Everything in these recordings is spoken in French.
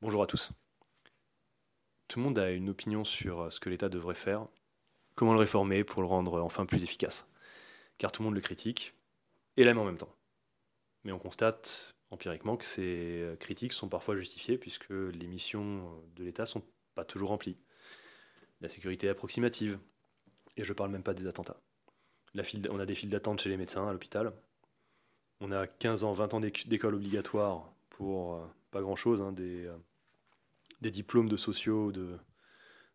Bonjour à tous. Tout le monde a une opinion sur euh, ce que l'État devrait faire, comment le réformer pour le rendre euh, enfin plus efficace. Car tout le monde le critique et l'aime en même temps. Mais on constate empiriquement que ces euh, critiques sont parfois justifiées puisque les missions de l'État sont pas toujours remplies. La sécurité est approximative, et je ne parle même pas des attentats. on a des files d'attente chez les médecins à l'hôpital. On a 15 ans, 20 ans d'école obligatoire pour pas grand chose, hein, des, des diplômes de sociaux, de,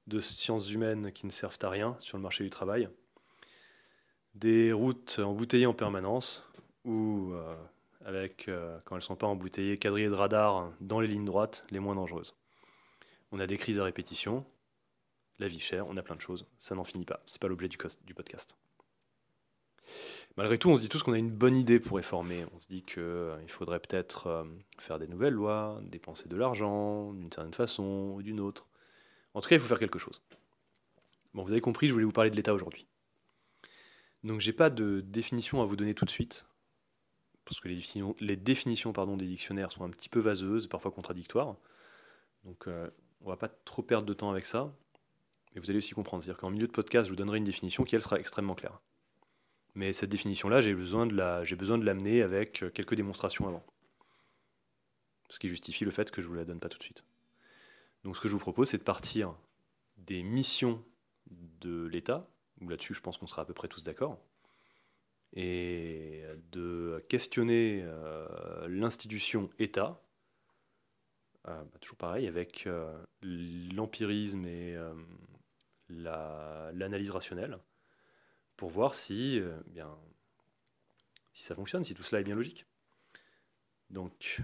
de sciences humaines qui ne servent à rien sur le marché du travail, des routes embouteillées en permanence, ou euh, avec, euh, quand elles ne sont pas embouteillées, quadrillées de radars dans les lignes droites les moins dangereuses. On a des crises à répétition, la vie chère, on a plein de choses, ça n'en finit pas, c'est pas l'objet du podcast. Malgré tout, on se dit tous qu'on a une bonne idée pour réformer. On se dit qu'il euh, faudrait peut-être euh, faire des nouvelles lois, dépenser de l'argent d'une certaine façon ou d'une autre. En tout cas, il faut faire quelque chose. Bon, vous avez compris, je voulais vous parler de l'État aujourd'hui. Donc, j'ai pas de définition à vous donner tout de suite, parce que les définitions, les définitions pardon, des dictionnaires sont un petit peu vaseuses, parfois contradictoires. Donc, euh, on va pas trop perdre de temps avec ça. Mais vous allez aussi comprendre. C'est-à-dire qu'en milieu de podcast, je vous donnerai une définition qui, elle, sera extrêmement claire. Mais cette définition-là, j'ai besoin de l'amener avec euh, quelques démonstrations avant. Ce qui justifie le fait que je ne vous la donne pas tout de suite. Donc ce que je vous propose, c'est de partir des missions de l'État, où là-dessus je pense qu'on sera à peu près tous d'accord, et de questionner euh, l'institution État, euh, bah, toujours pareil, avec l'empirisme et l'analyse rationnelle, pour voir si, euh, bien, si ça fonctionne, si tout cela est bien logique. Donc,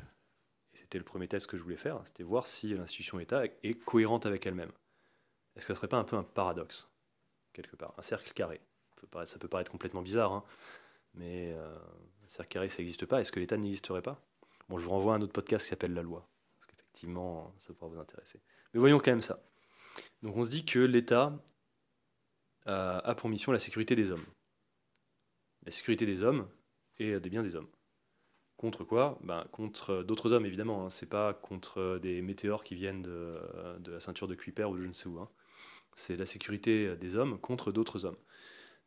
c'était le premier test que je voulais faire, c'était voir si l'institution État est cohérente avec elle-même. Est-ce que ce serait pas un peu un paradoxe, quelque part, un cercle carré ça peut paraître, complètement bizarre, hein, mais euh, un cercle carré, ça n'existe pas. Est-ce que l'État n'existerait pas Bon, je vous renvoie à un autre podcast qui s'appelle La Loi, parce qu'effectivement, ça pourra vous intéresser. Mais voyons quand même ça. Donc on se dit que l'État a pour mission la sécurité des hommes. La sécurité des hommes et des biens des hommes. Contre quoi ben, Contre d'autres hommes, évidemment. Hein. Ce n'est pas contre des météores qui viennent de, la ceinture de Kuiper ou de je ne sais où. Hein. C'est la sécurité des hommes contre d'autres hommes.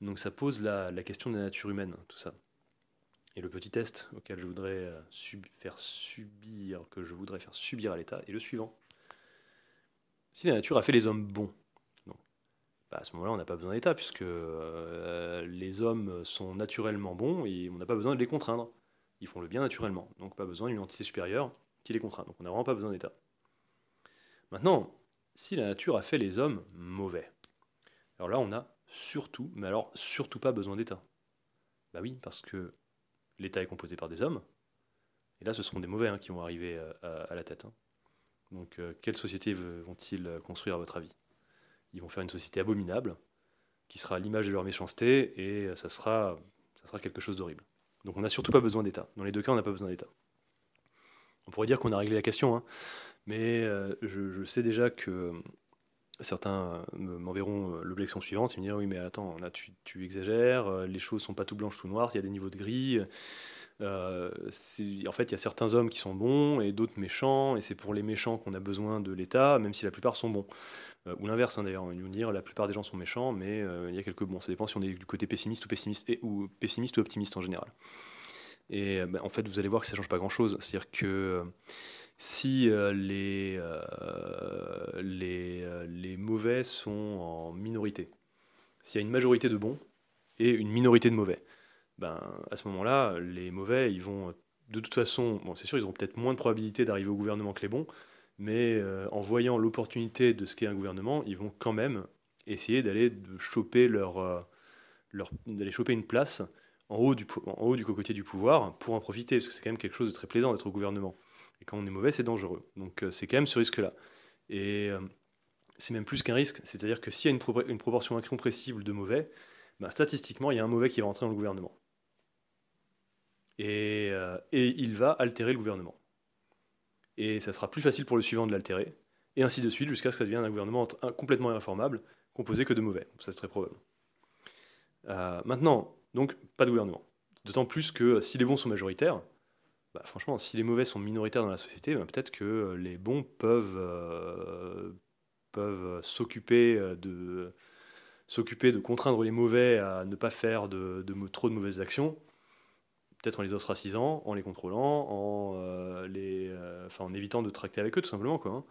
Donc ça pose la, question de la nature humaine, tout ça. Et le petit test auquel je voudrais euh, faire subir, que je voudrais faire subir à l'État, est le suivant. Si la nature a fait les hommes bons, bah, à ce moment-là, on n'a pas besoin d'État, puisque euh, les hommes sont naturellement bons et on n'a pas besoin de les contraindre. Ils font le bien naturellement, donc pas besoin d'une entité supérieure qui les contraint. Donc on n'a vraiment pas besoin d'État. Maintenant, si la nature a fait les hommes mauvais, alors là, on a surtout, mais alors surtout pas besoin d'État. Bah oui, parce que l'État est composé par des hommes, et là, ce seront des mauvais hein, qui vont arriver euh, à, la tête. Hein. Donc, euh, quelles quelle société vont-ils construire, à votre avis ils vont faire une société abominable, qui sera l'image de leur méchanceté, et ça sera, ça sera quelque chose d'horrible. Donc on n'a surtout pas besoin d'État. Dans les deux cas, on n'a pas besoin d'État. On pourrait dire qu'on a réglé la question, hein. mais euh, je, sais déjà que certains euh, m'enverront euh, l'objection suivante, ils me diront oui mais attends, là tu, tu exagères, les choses sont pas tout blanches, tout noires, il y a des niveaux de gris. Euh, en fait, il y a certains hommes qui sont bons et d'autres méchants, et c'est pour les méchants qu'on a besoin de l'État, même si la plupart sont bons. Euh, ou l'inverse, hein, d'ailleurs, nous dire la plupart des gens sont méchants, mais euh, il y a quelques bons. Ça dépend si on est du côté pessimiste ou pessimiste, ou pessimiste ou optimiste en général. Et bah, en fait, vous allez voir que ça change pas grand-chose. C'est-à-dire que si les, les, les mauvais sont en minorité, s'il y a une majorité de bons et une minorité de mauvais, ben, à ce moment-là, les mauvais, ils vont de toute façon, bon, c'est sûr, ils auront peut-être moins de probabilité d'arriver au gouvernement que les bons, mais euh, en voyant l'opportunité de ce qu'est un gouvernement, ils vont quand même essayer d'aller choper leur, euh, leur d'aller choper une place en haut, du, en haut du cocotier du pouvoir pour en profiter, parce que c'est quand même quelque chose de très plaisant d'être au gouvernement. Et quand on est mauvais, c'est dangereux. Donc euh, c'est quand même ce risque-là. Et c'est même plus qu'un risque, c'est-à-dire que s'il y a une, proportion incompressible de mauvais, ben, statistiquement, il y a un mauvais qui va rentrer dans le gouvernement. Euh, et, il va altérer le gouvernement. Et ça sera plus facile pour le suivant de l'altérer, et ainsi de suite, jusqu'à ce que ça devienne un gouvernement complètement irréformable, composé que de mauvais. Ça, c'est très probable. Euh, maintenant, donc, pas de gouvernement. D'autant plus que euh, si les bons sont majoritaires, bah, franchement, si les mauvais sont minoritaires dans la société, bah, peut-être que les bons peuvent, peuvent s'occuper de s'occuper de contraindre les mauvais à ne pas faire de trop de mauvaises actions, peut-être en les ostracisant, en les contrôlant, en, euh, les, euh, en évitant de tracter avec eux tout simplement. Quoi, hein.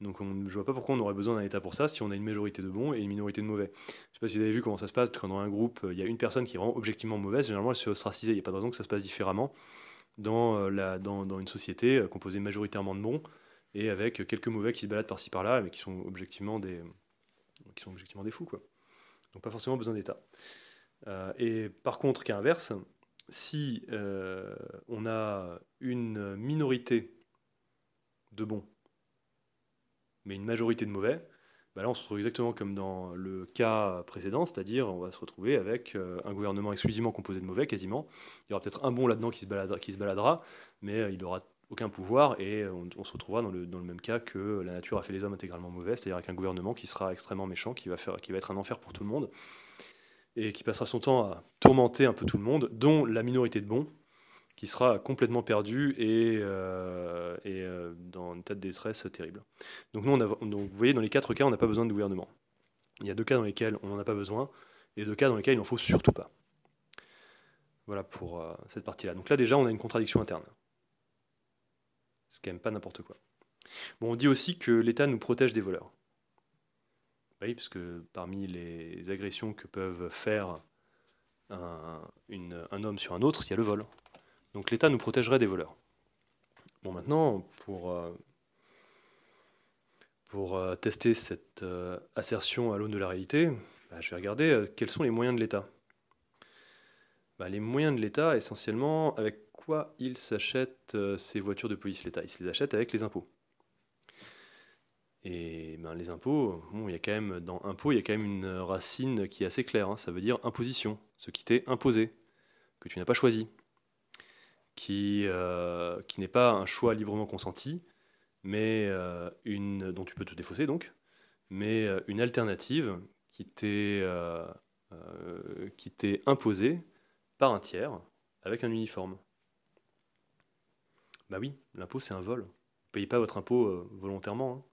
Donc on, ne vois pas pourquoi on aurait besoin d'un État pour ça si on a une majorité de bons et une minorité de mauvais. Je sais pas si vous avez vu comment ça se passe quand dans un groupe euh, il y a une personne qui est vraiment objectivement mauvaise, généralement elle se fait il n'y a pas de raison que ça se passe différemment dans, la, dans, dans une société composée majoritairement de bons et avec quelques mauvais qui se baladent par-ci par-là mais qui sont objectivement des, qui sont objectivement des fous. Quoi. Donc pas forcément besoin d'État. et par contre, cas inverse, si euh, on a une minorité de bons, mais une majorité de mauvais, bah là on se retrouve exactement comme dans le cas précédent, c'est-à-dire on va se retrouver avec euh, un gouvernement exclusivement composé de mauvais quasiment. Il y aura peut-être un bon là-dedans qui, se baladera, mais euh, il n'aura aucun pouvoir et on, se retrouvera dans le, même cas que la nature a fait les hommes intégralement mauvais, c'est-à-dire avec un gouvernement qui sera extrêmement méchant, qui va être un enfer pour tout le monde et qui passera son temps à tourmenter un peu tout le monde, dont la minorité de bons, qui sera complètement perdue et, euh, euh, dans un état de détresse terrible. Donc, nous, on vous voyez, dans les quatre cas, on n'a pas besoin de gouvernement. Il y a deux cas dans lesquels on n'en a pas besoin, et deux cas dans lesquels il n'en faut surtout pas. Voilà pour euh, cette partie-là. Donc là, déjà, on a une contradiction interne. C'est quand même pas n'importe quoi. Bon, on dit aussi que l'État nous protège des voleurs. Oui, parce que parmi les agressions que peuvent faire un, homme sur un autre, il y a le vol. Donc l'État nous protégerait des voleurs. Bon, maintenant, pour, euh, euh, tester cette euh, assertion à l'aune de la réalité, bah, je vais regarder quels sont les moyens de l'État. Bah, les moyens de l'État, essentiellement, avec quoi ils s'achètent ces voitures de police L'État, il se les achète avec les impôts. Et ben, les impôts, il y a quand même, dans impôts, il y a quand même une racine qui est assez claire. Hein. ça veut dire imposition, ce qui t'est imposé, que tu n'as pas choisi, euh, qui, n'est pas un choix librement consenti, mais euh, une, dont tu peux te défausser donc, mais euh, une alternative qui t'est, qui t'est imposée par un tiers avec un uniforme. Bah oui, l'impôt c'est un vol. Vous payez pas votre impôt volontairement. Hein.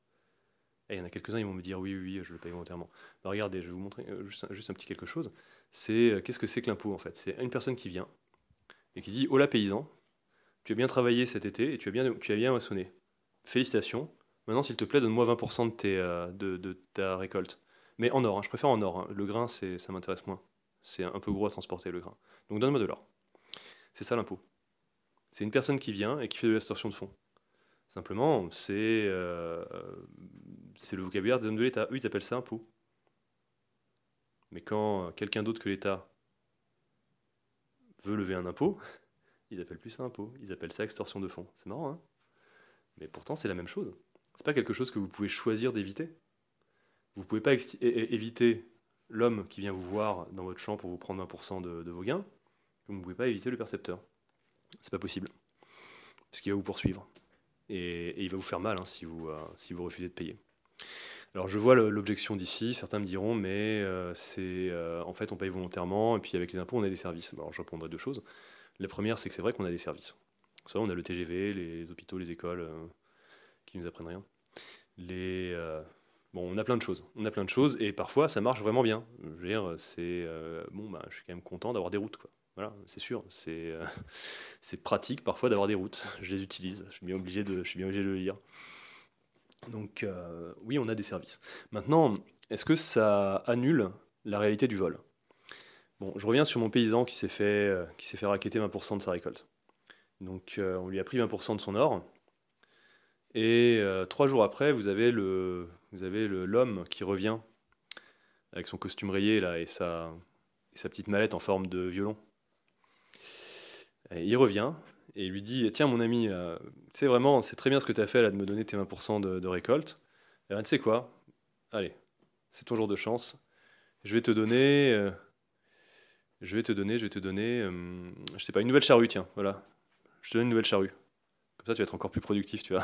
Eh, il y en a quelques-uns, ils vont me dire oui, oui, je le paye volontairement. Bah, regardez, je vais vous montrer euh, juste, un petit quelque chose. C'est euh, qu'est-ce que c'est que l'impôt en fait C'est une personne qui vient et qui dit Hola paysan, tu as bien travaillé cet été et tu as bien, tu as bien moissonné. Félicitations. Maintenant, s'il te plaît, donne-moi 20% de, tes, euh, de, ta récolte. Mais en or, hein, je préfère en or. Hein. Le grain, ça m'intéresse moins. C'est un peu gros à transporter le grain. Donc donne-moi de l'or. C'est ça l'impôt. C'est une personne qui vient et qui fait de l'extorsion de fonds. Simplement, c'est c'est le vocabulaire des hommes de l'État. Eux, ils appellent ça impôt. Mais quand quelqu'un d'autre que l'État veut lever un impôt, ils appellent plus ça impôt. Ils appellent ça extorsion de fonds. C'est marrant, hein Mais pourtant, c'est la même chose. C'est pas quelque chose que vous pouvez choisir d'éviter. Vous pouvez pas éviter l'homme qui vient vous voir dans votre champ pour vous prendre 1% de, de, vos gains, Vous vous pouvez pas éviter le percepteur. C'est pas possible. Parce qu'il va vous poursuivre. Et, il va vous faire mal hein, si, vous, euh, si vous refusez de payer. Alors je vois l'objection d'ici, certains me diront, mais euh, c'est euh, en fait on paye volontairement et puis avec les impôts on a des services. Alors je répondrai deux choses. La première c'est que c'est vrai qu'on a des services. soit on a le TGV, les hôpitaux, les écoles euh, qui nous apprennent rien. bon on a plein de choses, on a plein de choses et parfois ça marche vraiment bien. Je veux dire c'est bon bah, je suis quand même content d'avoir des routes quoi. Voilà, c'est sûr, c'est pratique parfois d'avoir des routes. Je les utilise, je suis bien obligé de, je suis bien obligé de le lire. Donc euh, oui, on a des services. Maintenant, est-ce que ça annule la réalité du vol Bon, je reviens sur mon paysan qui s'est fait, euh, qui s'est fait raqueter 20% de sa récolte. Donc euh, on lui a pris 20% de son or. Et trois jours après, vous avez, le, vous avez le, l'homme qui revient avec son costume rayé là, et, sa, sa petite mallette en forme de violon. il revient et il lui dit Tiens, mon ami, c'est euh, tu sais vraiment, c'est très bien ce que tu as fait là de me donner tes 20% de, récolte. Et eh ben, tu sais quoi Allez, c'est ton jour de chance. Je vais te donner. Euh, je vais te donner, je vais te donner. Euh, je sais pas, une nouvelle charrue, tiens, voilà. Je te donne une nouvelle charrue. Comme ça, tu vas être encore plus productif, tu vois.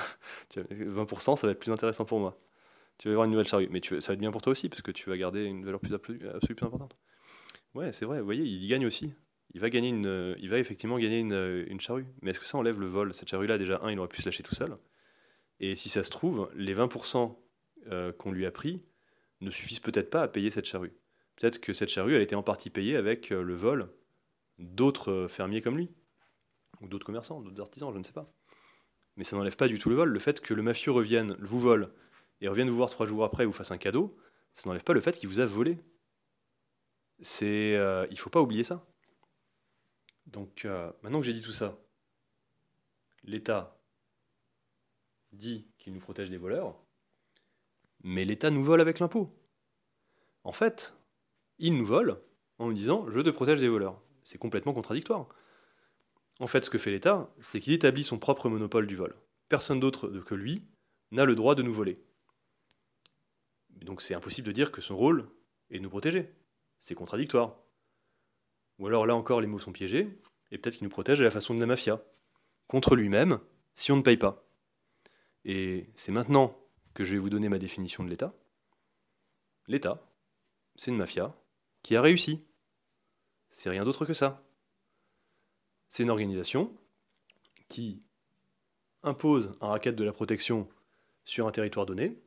20%, ça va être plus intéressant pour moi. Tu vas avoir une nouvelle charrue. Mais tu, ça va être bien pour toi aussi, parce que tu vas garder une valeur plus absolue, plus importante. Ouais, c'est vrai, vous voyez, il gagne aussi il va, gagner une, euh, il va effectivement gagner euh, une, charrue. Mais est-ce que ça enlève le vol Cette charrue-là, déjà, un, il aurait pu se lâcher tout seul. Et si ça se trouve, les 20% euh, qu'on lui a pris ne suffisent peut-être pas à payer cette charrue. Peut-être que cette charrue, elle était en partie payée avec le vol d'autres fermiers comme lui, ou d'autres commerçants, d'autres artisans, je ne sais pas. Mais ça n'enlève pas du tout le vol. Le fait que le mafieux revienne, vous vole, et revienne vous voir trois jours après vous fasse un cadeau, ça n'enlève pas le fait qu'il vous a volé. C'est, ne il faut pas oublier ça. Donc, euh, maintenant que j'ai dit tout ça, l'État dit qu'il nous protège des voleurs, mais l'État nous vole avec l'impôt. En fait, il nous vole en nous disant je te protège des voleurs. C'est complètement contradictoire. En fait, ce que fait l'État, c'est qu'il établit son propre monopole du vol. Personne d'autre que lui n'a le droit de nous voler. Donc c'est impossible de dire que son rôle est de nous protéger. C'est contradictoire. Ou alors là encore, les mots sont piégés, et peut-être qu'il nous protège à la façon de la mafia, contre lui-même, si on ne paye pas. Et c'est maintenant que je vais vous donner ma définition de l'État. L'État, c'est une mafia qui a réussi. C'est rien d'autre que ça. C'est une organisation qui impose un racket de la protection sur un territoire donné,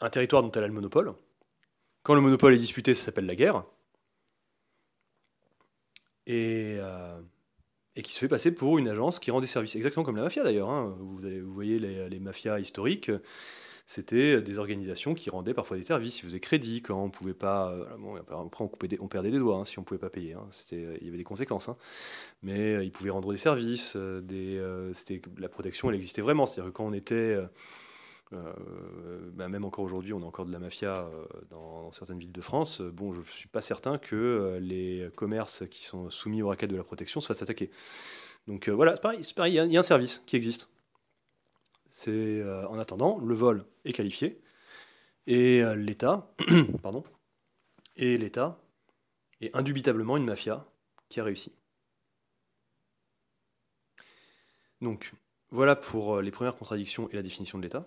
un territoire dont elle a le monopole. Quand le monopole est disputé, ça s'appelle la guerre et, euh, et qui se fait passer pour une agence qui rend des services, exactement comme la mafia d'ailleurs. Hein. Vous, vous voyez les, les mafias historiques, c'était des organisations qui rendaient parfois des services. Ils faisaient crédit quand on pouvait pas. Euh, après, on, on perdait des doigts hein, si on pouvait pas payer. Hein. il y avait des conséquences. Mais euh, ils pouvaient rendre des services. Des, c'était, la protection, elle existait vraiment. C'est-à-dire que quand on était euh, bah, même encore aujourd'hui, on a encore de la mafia euh, dans, certaines villes de France. Euh, bon, je ne suis pas certain que les commerces qui sont soumis aux raquettes de la protection se fassent Donc voilà, c'est pareil, il y, y, a un service qui existe. C'est en attendant, le vol est qualifié et l'État, pardon, et l'État est indubitablement une mafia qui a réussi. Donc voilà pour les premières contradictions et la définition de l'État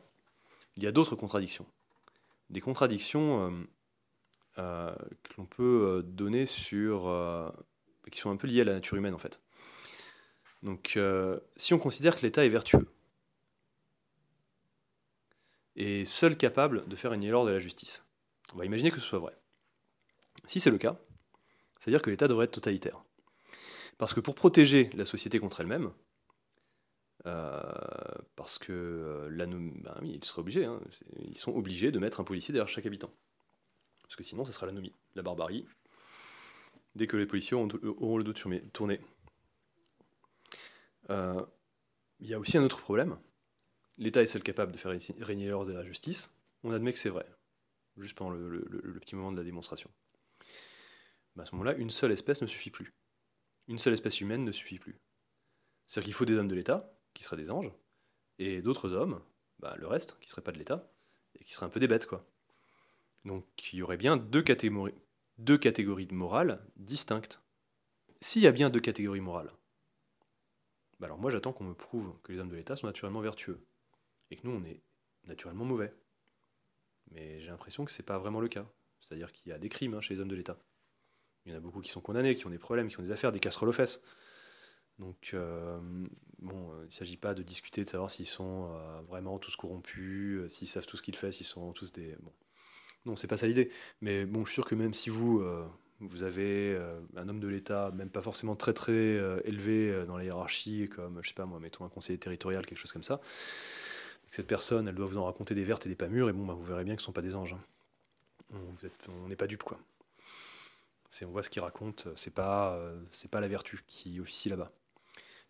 il y a d'autres contradictions. Des contradictions euh, euh, que l'on peut euh, donner sur. qui sont un peu liées à la nature humaine en fait. Donc, si on considère que l'État est vertueux, et seul capable de faire une l'ordre de la justice. On va imaginer que ce soit vrai. Si c'est le cas, c'est-à-dire que l'État devrait être totalitaire. Parce que pour protéger la société contre elle-même, euh, parce que euh, là, ben, bah ils seraient obligés, hein. ils sont obligés de mettre un policier derrière chaque habitant. Parce que sinon, ça sera l'anomie, la barbarie, dès que les policiers auront, le dos tourné. Euh, il y a aussi un autre problème. L'État est seul capable de faire régner l'ordre et la justice. On admet que c'est vrai, juste pendant le, petit moment de la démonstration. à ce moment-là, une seule espèce ne suffit plus. Une seule espèce humaine ne suffit plus. C'est-à-dire qu'il faut des hommes de l'État, qui seraient des anges, et d'autres hommes, bah, le reste, qui seraient pas de l'État, et qui seraient un peu des bêtes, quoi. Donc il y aurait bien deux catégories, deux catégories de morale distinctes. S'il y a bien deux catégories morales, bah alors moi j'attends qu'on me prouve que les hommes de l'État sont naturellement vertueux, et que nous on est naturellement mauvais. Mais j'ai l'impression que c'est pas vraiment le cas. C'est-à-dire qu'il y a des crimes hein, chez les hommes de l'État. Il y en a beaucoup qui sont condamnés, qui ont des problèmes, qui ont des affaires, des casseroles aux fesses. Donc, euh, bon, euh, il ne s'agit pas de discuter de savoir s'ils sont euh, vraiment tous corrompus, s'ils savent tout ce qu'ils font, s'ils sont tous des. Bon. Non, c'est pas ça l'idée. Mais bon, je suis sûr que même si vous, vous avez un homme de l'État, même pas forcément très très élevé dans la hiérarchie, comme, je sais pas moi, mettons un conseiller territorial, quelque chose comme ça, cette personne, elle doit vous en raconter des vertes et des pas mûres, et bon, bah, vous verrez bien qu'ils ce sont pas des anges. Hein. On n'est pas dupes, quoi on voit ce qu'il raconte, c'est pas, c'est pas la vertu qui officie là-bas.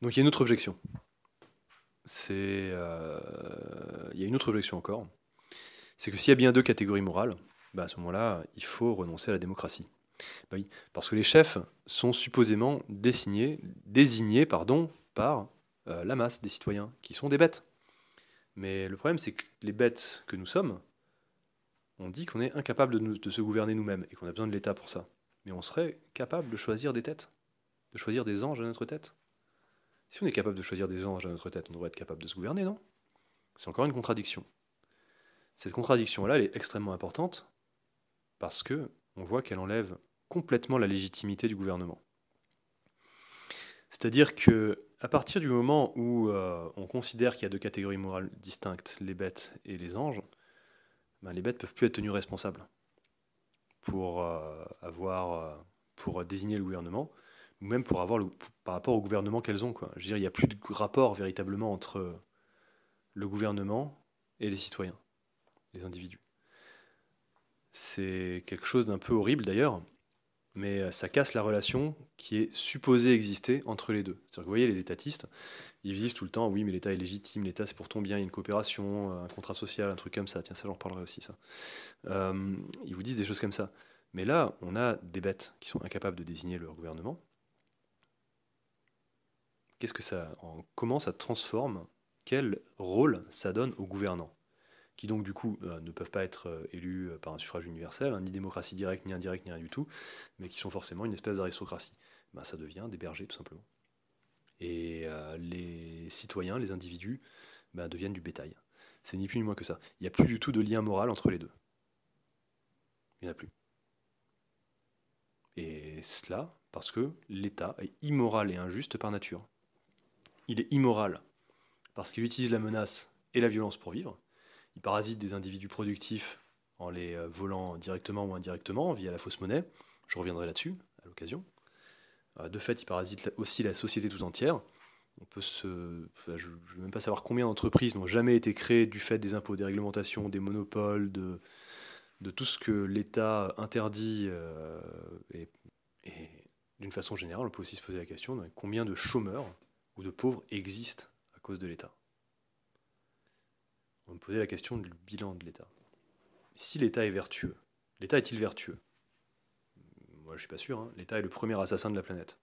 Donc il y a une autre objection. C'est, euh, il y a une autre objection encore. C'est que s'il y a bien deux catégories morales, bah à ce moment-là, il faut renoncer à la démocratie. Bah parce que les chefs sont supposément désignés, pardon, par euh, la masse des citoyens, qui sont des bêtes. Mais le problème, c'est que les bêtes que nous sommes, on dit qu'on est incapable de se gouverner nous-mêmes et qu'on a besoin de l'État pour ça. Mais on serait capable de choisir des têtes, de choisir des anges à notre tête. Si on est capable de choisir des anges à notre tête, on devrait être capable de se gouverner, non C'est encore une contradiction. Cette contradiction-là, elle est extrêmement importante parce que on voit qu'elle enlève complètement la légitimité du gouvernement. C'est-à-dire que à partir du moment où euh, on considère qu'il y a deux catégories morales distinctes, les bêtes et les anges, ben, les bêtes peuvent plus être tenues responsables pour euh, euh, pour désigner le gouvernement ou même pour avoir par rapport au gouvernement qu'elles ont. Quoi. Je veux dire, il n'y a plus de rapport véritablement entre euh, le gouvernement et les citoyens, les individus. C'est quelque chose d'un peu horrible d'ailleurs, mais euh, ça casse la relation qui est supposée exister entre les deux. C'est-à-dire que vous voyez, les étatistes, ils disent tout le temps, oui, mais l'État est légitime, l'État c'est pour ton bien, il y a une coopération, euh, un contrat social, un truc comme ça, tiens, ça j'en reparlerai aussi, ça. ils vous disent des choses comme ça. Mais là, on a des bêtes qui sont incapables de désigner leur gouvernement, comment ça transforme, quel rôle ça donne aux gouvernants, qui donc du coup euh, ne peuvent pas être euh, élus euh, par un suffrage universel, hein, ni démocratie directe, ni indirecte, ni rien du tout, mais qui sont forcément une espèce d'aristocratie. Ben, ça devient des bergers tout simplement. Et les citoyens, les individus, ben, deviennent du bétail. C'est ni plus ni moins que ça. Il n'y a plus du tout de lien moral entre les deux. Il n'y en a plus. Et cela parce que l'État est immoral et injuste par nature il est immoral, parce qu'il utilise la menace et la violence pour vivre. Il parasite des individus productifs en les euh, volant directement ou indirectement via la fausse monnaie. Je reviendrai là-dessus à l'occasion. Euh, de fait, il parasite aussi la société tout entière. On peut se... je ne veux même pas savoir combien d'entreprises n'ont jamais été créées du fait des impôts, des réglementations, des monopoles, de, tout ce que l'État interdit. Euh, et, d'une façon générale, on peut aussi se poser la question combien de chômeurs ou de pauvres existent à cause de l'État. On me posait la question du bilan de l'État. Si l'État est vertueux, l'État est-il vertueux Moi, je suis pas sûr. Hein. L'État est le premier assassin de la planète.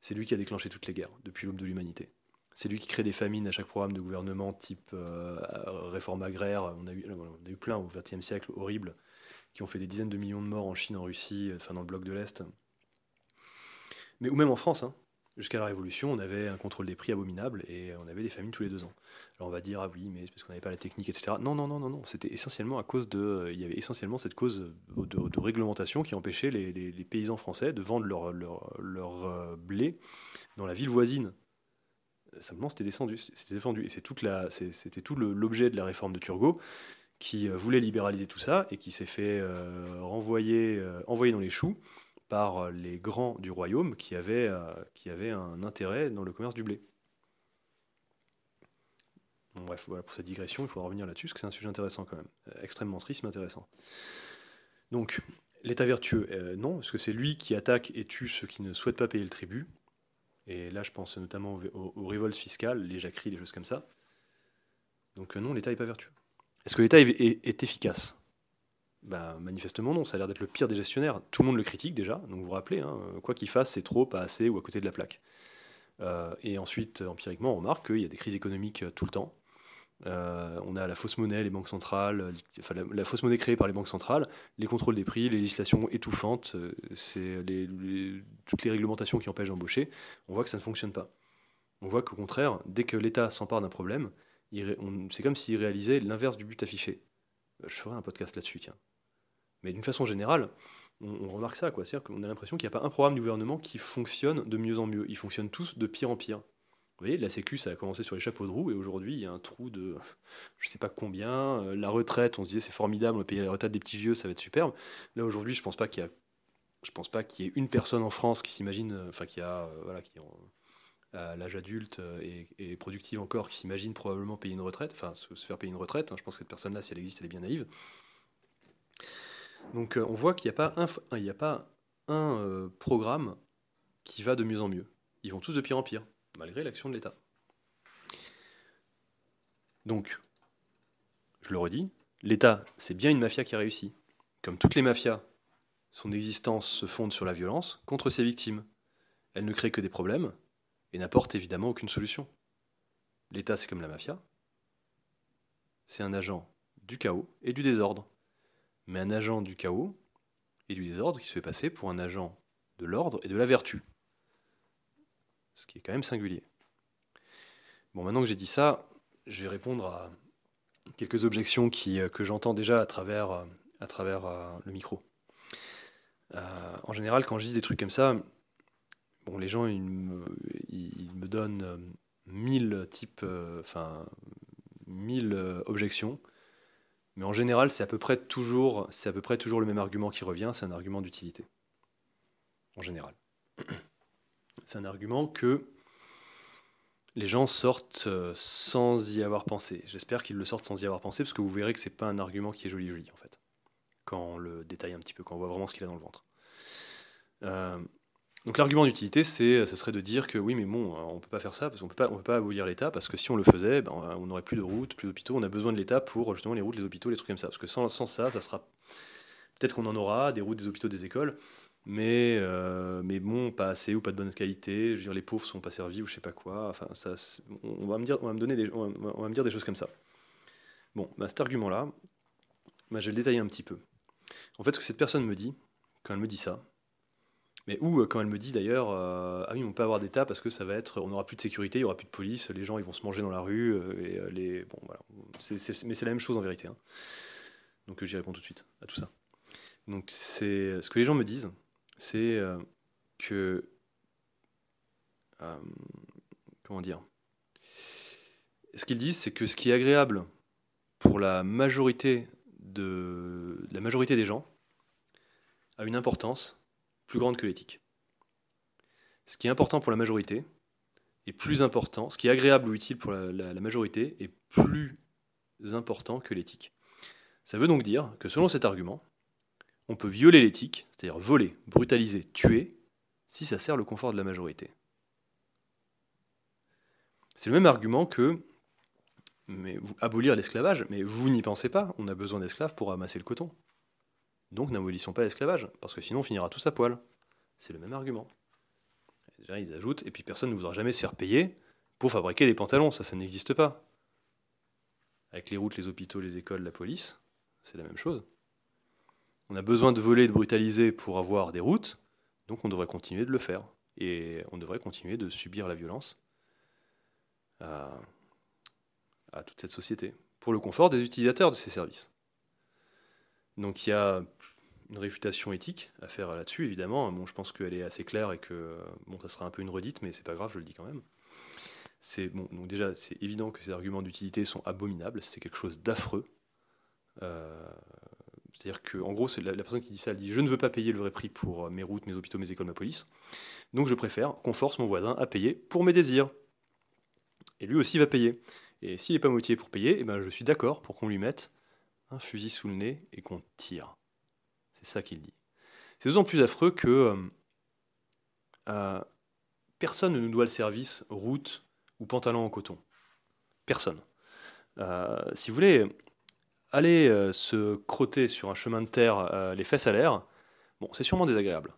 C'est lui qui a déclenché toutes les guerres depuis l'aube de l'humanité. C'est lui qui crée des famines à chaque programme de gouvernement type euh, réforme agraire. On a, eu, plein au XXe siècle, horribles, qui ont fait des dizaines de millions de morts en Chine, en Russie, euh, enfin dans le bloc de l'Est. Mais ou même en France, hein. Jusqu'à la Révolution, on avait un contrôle des prix abominable et on avait des famines tous les deux ans. Alors on va dire, ah oui, mais c'est parce qu'on n'avait pas la technique, etc. Non, non, non, non, non. C'était essentiellement à cause de. Euh, il y avait essentiellement cette cause de, réglementation qui empêchait les, paysans français de vendre leur, leur, leur euh, blé dans la ville voisine euh, simplement c'était descendu, c'était défendu. Et c'est toute la, c'était tout l'objet de la réforme de Turgot qui voulait libéraliser tout ça et qui s'est fait renvoyer, envoyé dans les choux par euh, les grands du royaume qui avaient, euh, qui un intérêt dans le commerce du blé. Bon, bref, voilà pour cette digression, il faut revenir là-dessus, parce que c'est un sujet intéressant quand même, euh, extrêmement triste mais intéressant. Donc, l'état vertueux, non, parce que c'est lui qui attaque et tue ceux qui ne souhaitent pas payer le tribut. Et là, je pense notamment aux, révoltes fiscales, les jacqueries, les choses comme ça. Donc non, l'État n'est pas vertueux. Est-ce que l'État est efficace bah, manifestement non, ça a l'air d'être le pire des gestionnaires. Tout le monde le critique déjà, donc vous vous rappelez, hein. quoi qu'il fasse, c'est trop, pas assez ou à côté de la plaque. Euh, et ensuite, empiriquement, on remarque qu'il y a des crises économiques euh, tout le temps. Euh, on a la fausse monnaie, les banques centrales, la, fausse monnaie créée par les banques centrales, les contrôles des prix, les législations étouffantes, c'est toutes les réglementations qui empêchent d'embaucher. On voit que ça ne fonctionne pas. On voit qu'au contraire, dès que l'État s'empare d'un problème, c'est comme s'il réalisait l'inverse du but affiché. Je ferai un podcast là-dessus, tiens. Mais d'une façon générale, on, remarque ça, quoi. C'est-à-dire qu'on a l'impression qu'il n'y a pas un programme du gouvernement qui fonctionne de mieux en mieux. Ils fonctionnent tous de pire en pire. Vous voyez, la Sécu, ça a commencé sur les chapeaux de roue, et aujourd'hui, il y a un trou de je ne sais pas combien. Euh, la retraite, on se disait c'est formidable, on va payer la retraite des petits vieux, ça va être superbe. Là, aujourd'hui, je pense pas qu'il Je pense pas qu'il y ait une personne en France qui s'imagine, euh, enfin qui a, euh, voilà, qui en, à l'âge adulte et, productive encore, qui s'imagine probablement payer une retraite, enfin se, faire payer une retraite. Hein. je pense que cette personne-là, si elle existe, elle est bien naïve. Donc euh, on voit qu'il n'y a pas un, a un euh, programme qui va de mieux en mieux. Ils vont tous de pire en pire, malgré l'action de l'État. Donc, je le redis, l'État, c'est bien une mafia qui a réussi. Comme toutes les mafias, son existence se fonde sur la violence contre ses victimes. Elle ne crée que des problèmes et n'apporte évidemment aucune solution. L'État, c'est comme la mafia. C'est un agent du chaos et du désordre mais un agent du chaos et du désordre qui se fait passer pour un agent de l'ordre et de la vertu. Ce qui est quand même singulier. Bon, maintenant que j'ai dit ça, je vais répondre à quelques objections euh, que j'entends déjà à travers, euh, euh, le micro. en général, quand je dis des trucs comme ça, bon, les gens, ils me, donnent mille types, enfin, mille objections mais en général, c'est à peu près toujours, c'est à peu près toujours le même argument qui revient, c'est un argument d'utilité. En général. C'est un argument que les gens sortent euh, sans y avoir pensé. J'espère qu'ils le sortent sans y avoir pensé, parce que vous verrez que c'est pas un argument qui est joli joli en fait. Quand on le détaille un petit peu, quand on voit vraiment ce qu'il a dans le ventre. Euh, donc l'argument d'utilité, c'est, ça euh, serait de dire que oui, mais bon, euh, on ne peut pas faire ça parce qu'on peut pas, on peut pas abolir l'État parce que si on le faisait, ben, euh, on n'aurait plus de routes, plus d'hôpitaux. On a besoin de l'État pour justement les routes, les hôpitaux, les trucs comme ça. Parce que sans, ça, ça sera peut-être qu'on en aura des routes, des hôpitaux, des écoles, mais mais bon, pas assez ou pas de bonne qualité. Je veux dire, les pauvres sont pas servis ou je sais pas quoi. Enfin, ça, on va me dire, on va me donner des, on va, me dire des choses comme ça. Bon, bah, cet argument-là, bah, je vais le détailler un petit peu. En fait, ce que cette personne me dit quand elle me dit ça, mais où, euh, quand elle me dit d'ailleurs, euh, ah oui, on peut avoir d'État parce que ça va être, on n'aura plus de sécurité, il n'y aura plus de police, les gens ils vont se manger dans la rue, euh, et les, bon mais c'est la même chose en vérité. Hein. Donc j'y réponds tout de suite à tout ça. Donc c'est ce que les gens me disent, c'est que comment dire, ce qu'ils disent, c'est que ce qui est agréable pour la majorité de la majorité des gens a une importance plus grande que l'éthique. Ce qui est important pour la majorité est plus important, ce qui est agréable ou utile pour la, majorité est plus important que l'éthique. Ça veut donc dire que selon cet argument, on peut violer l'éthique, c'est-à-dire voler, brutaliser, tuer, si ça sert le confort de la majorité. C'est le même argument que mais abolir l'esclavage, mais vous n'y pensez pas, on a besoin d'esclaves pour ramasser le coton. Donc n'abolissons pas l'esclavage, parce que sinon on finira tous à poil. C'est le même argument. déjà, ils ajoutent, et puis personne ne voudra jamais se faire payer pour fabriquer des pantalons, ça, ça n'existe pas. Avec les routes, les hôpitaux, les écoles, la police, c'est la même chose. On a besoin de voler, de brutaliser pour avoir des routes, donc on devrait continuer de le faire. Et on devrait continuer de subir la violence à toute cette société, pour le confort des utilisateurs de ces services. Donc il y a une réfutation éthique à faire là-dessus, évidemment. Bon, je pense qu'elle est assez claire et que bon, ça sera un peu une redite, mais c'est pas grave, je le dis quand même. C'est bon, donc déjà, c'est évident que ces arguments d'utilité sont abominables. C'est quelque chose d'affreux. Euh, c'est-à-dire que, en gros, c'est la, personne qui dit ça, elle dit je ne veux pas payer le vrai prix pour mes routes, mes hôpitaux, mes écoles, ma police. Donc je préfère qu'on force mon voisin à payer pour mes désirs. Et lui aussi va payer. Et s'il n'est pas motivé pour payer, eh ben, je suis d'accord pour qu'on lui mette un fusil sous le nez et qu'on tire. C'est ça qu'il dit. C'est d'autant plus affreux que euh, euh, personne ne nous doit le service route ou pantalon en coton. Personne. Euh, si vous voulez aller se crotter sur un chemin de terre les fesses à l'air, bon, c'est sûrement désagréable.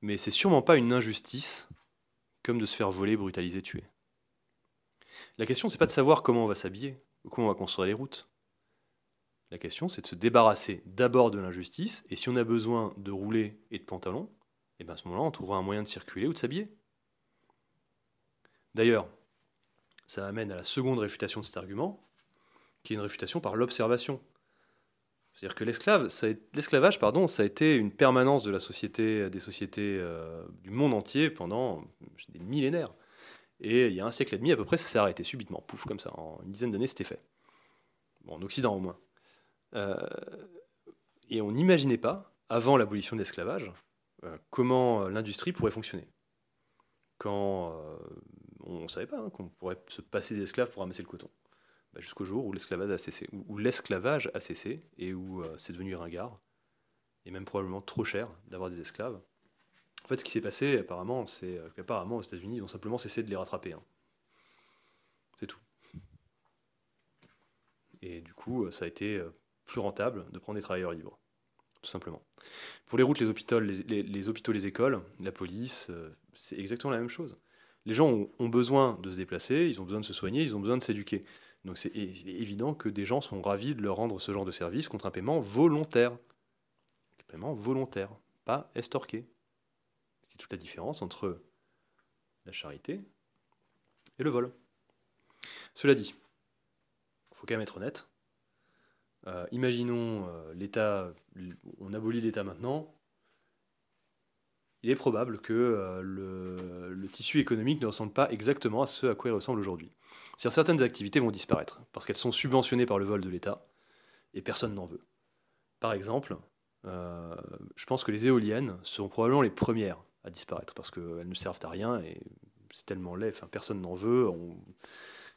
Mais c'est sûrement pas une injustice comme de se faire voler, brutaliser, tuer. La question, c'est pas de savoir comment on va s'habiller, ou comment on va construire les routes. La question, c'est de se débarrasser d'abord de l'injustice, et si on a besoin de rouler et de pantalons, et eh bien à ce moment-là, on trouvera un moyen de circuler ou de s'habiller. D'ailleurs, ça amène à la seconde réfutation de cet argument, qui est une réfutation par l'observation. C'est-à-dire que l'esclavage, pardon, ça a été une permanence de la société, des sociétés euh, du monde entier pendant des millénaires. Et il y a un siècle et demi à peu près, ça s'est arrêté subitement, pouf, comme ça, en une dizaine d'années, c'était fait. Bon, en Occident au moins. Euh, et on n'imaginait pas, avant l'abolition de l'esclavage, euh, comment euh, l'industrie pourrait fonctionner. Quand on ne savait pas hein, qu'on pourrait se passer des esclaves pour ramasser le coton. Bah, jusqu'au jour où l'esclavage a cessé, l'esclavage a cessé et où c'est devenu ringard, et même probablement trop cher d'avoir des esclaves. En fait, ce qui s'est passé, apparemment, c'est qu'apparemment, aux États-Unis, ils ont simplement cessé de les rattraper. Hein. C'est tout. Et du coup, ça a été plus rentable de prendre des travailleurs libres, tout simplement. Pour les routes, les hôpitaux, les, hôpitaux, les écoles, la police, euh, c'est exactement la même chose. Les gens ont, besoin de se déplacer, ils ont besoin de se soigner, ils ont besoin de s'éduquer. Donc c'est évident que des gens seront ravis de leur rendre ce genre de service contre un paiement volontaire. paiement volontaire, pas estorqué. C'est toute la différence entre la charité et le vol. Cela dit, il faut quand même être honnête, euh, imaginons euh, l'État, on abolit l'État maintenant, il est probable que euh, le, tissu économique ne ressemble pas exactement à ce à quoi il ressemble aujourd'hui. certaines activités vont disparaître parce qu'elles sont subventionnées par le vol de l'État et personne n'en veut. Par exemple, je pense que les éoliennes seront probablement les premières à disparaître parce qu'elles ne servent à rien et c'est tellement laid, personne n'en veut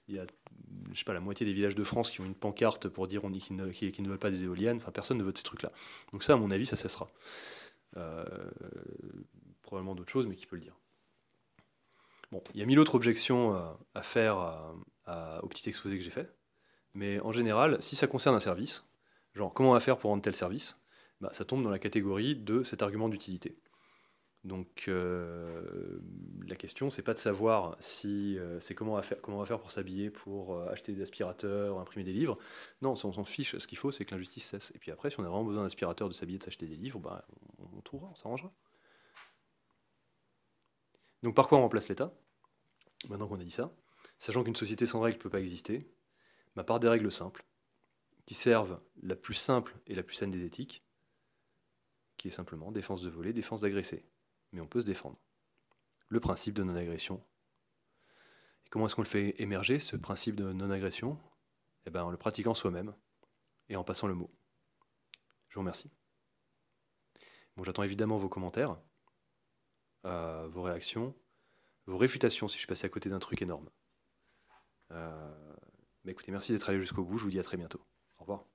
il y a je sais pas, la moitié des villages de France qui ont une pancarte pour dire qu'ils ne, ne veulent pas des éoliennes. Enfin, personne ne veut de ces trucs-là. Donc ça, à mon avis, ça cessera. Euh, probablement d'autres choses, mais qui peut le dire. Bon, il y a mille autres objections euh, à faire euh, au petit exposé que j'ai fait. Mais en général, si ça concerne un service, genre comment on va faire pour rendre tel service, bah, ça tombe dans la catégorie de cet argument d'utilité. Donc euh, la question, c'est pas de savoir si euh, c'est comment, on va faire, comment va faire pour s'habiller, pour euh, acheter des aspirateurs, imprimer des livres. Non, on s'en fiche. Ce qu'il faut, c'est que l'injustice cesse. Et puis après, si on a vraiment besoin d'aspirateurs, de s'habiller, de s'acheter des livres, bah, on, trouvera, on s'arrangera. Donc par quoi on remplace l'État Maintenant qu'on a dit ça, sachant qu'une société sans règles ne peut pas exister, ma bah, par des règles simples, qui servent la plus simple et la plus saine des éthiques, qui est simplement défense de voler, défense d'agresser mais on peut se défendre. Le principe de non-agression. Et comment est-ce qu'on le fait émerger, ce principe de non-agression Eh bien, en le pratiquant soi-même et en passant le mot. Je vous remercie. Bon, j'attends évidemment vos commentaires, euh, vos réactions, vos réfutations si je suis passé à côté d'un truc énorme. Euh, bah, écoutez, merci d'être allé jusqu'au bout. Je vous dis à très bientôt. Au revoir.